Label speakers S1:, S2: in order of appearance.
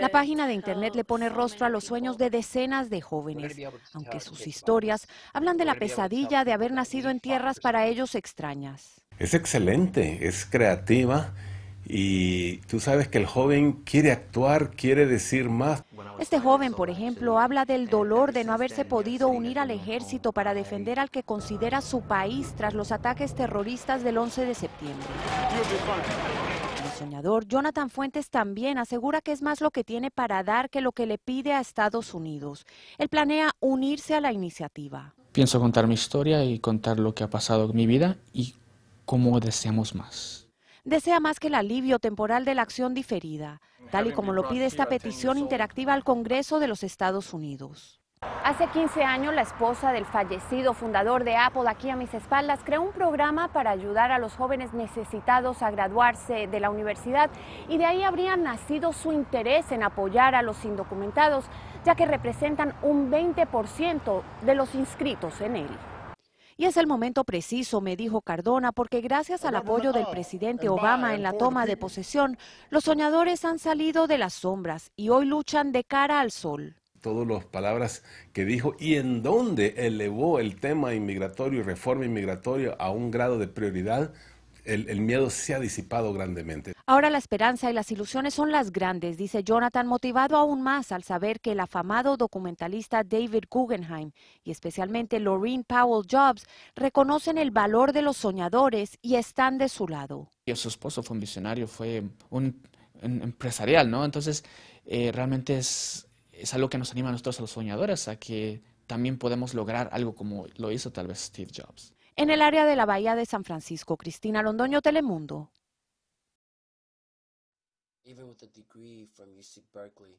S1: La página de Internet le pone rostro a los sueños de decenas de jóvenes, aunque sus historias hablan de la pesadilla de haber nacido en tierras para ellos extrañas.
S2: Es excelente, es creativa y tú sabes que el joven quiere actuar, quiere decir más.
S1: Este joven, por ejemplo, habla del dolor de no haberse podido unir al ejército para defender al que considera su país tras los ataques terroristas del 11 de septiembre diseñador Jonathan Fuentes también asegura que es más lo que tiene para dar que lo que le pide a Estados Unidos. Él planea unirse a la iniciativa.
S3: Pienso contar mi historia y contar lo que ha pasado en mi vida y cómo deseamos más
S1: desea más que el alivio temporal de la acción diferida, tal y como lo pide esta petición interactiva al Congreso de los Estados Unidos. Hace 15 años, la esposa del fallecido fundador de Apple, aquí a mis espaldas, creó un programa para ayudar a los jóvenes necesitados a graduarse de la universidad y de ahí habría nacido su interés en apoyar a los indocumentados, ya que representan un 20% de los inscritos en él. Y es el momento preciso, me dijo Cardona, porque gracias al apoyo del presidente Obama en la toma de posesión, los soñadores han salido de las sombras y hoy luchan de cara al sol
S2: todas las palabras que dijo y en donde elevó el tema inmigratorio y reforma inmigratoria a un grado de prioridad, el, miedo se ha disipado grandemente.
S1: Ahora la esperanza y las ilusiones son las grandes, dice Jonathan, motivado aún más al saber que el afamado documentalista David Guggenheim y especialmente Lorraine Powell Jobs reconocen el valor de los soñadores y están de su lado.
S3: Y su esposo fue un visionario, fue un, empresarial, ¿no? Entonces, eh, realmente es, es algo que nos anima a nosotros a los soñadores, a que también podemos lograr algo como lo hizo tal vez Steve Jobs.
S1: En el área de la Bahía de San Francisco, Cristina Londoño, Telemundo.
S3: UC Berkeley,